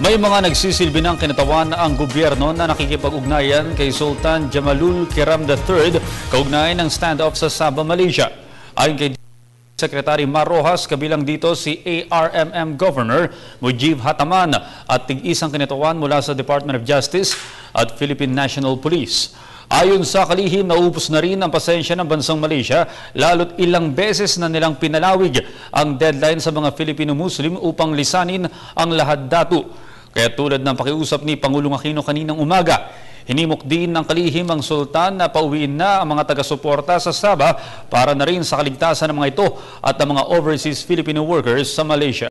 May mga nagsisilbi ng kinatawan ang gobyerno na nakikipag-ugnayan kay Sultan Jamalul Kiram III kaugnayan ng standoff sa Sabah, Malaysia. Ayon kay Secretary Marrojas, kabilang dito si ARMM Governor Mujib Hataman at tig-isang kinatawan mula sa Department of Justice at Philippine National Police. Ayon sa kalihim, naubos na rin ang pasensya ng bansang Malaysia lalo't ilang beses na nilang pinalawig ang deadline sa mga Filipino Muslim upang lisanin ang lahat dato. Kaya tulad ng pakiusap ni Pangulong Aquino kaninang umaga, Hinimok din ng kalihim ang sultan na pauwiin na ang mga taga-suporta sa Sabah para na rin sa kaligtasan ng mga ito at ng mga overseas Filipino workers sa Malaysia.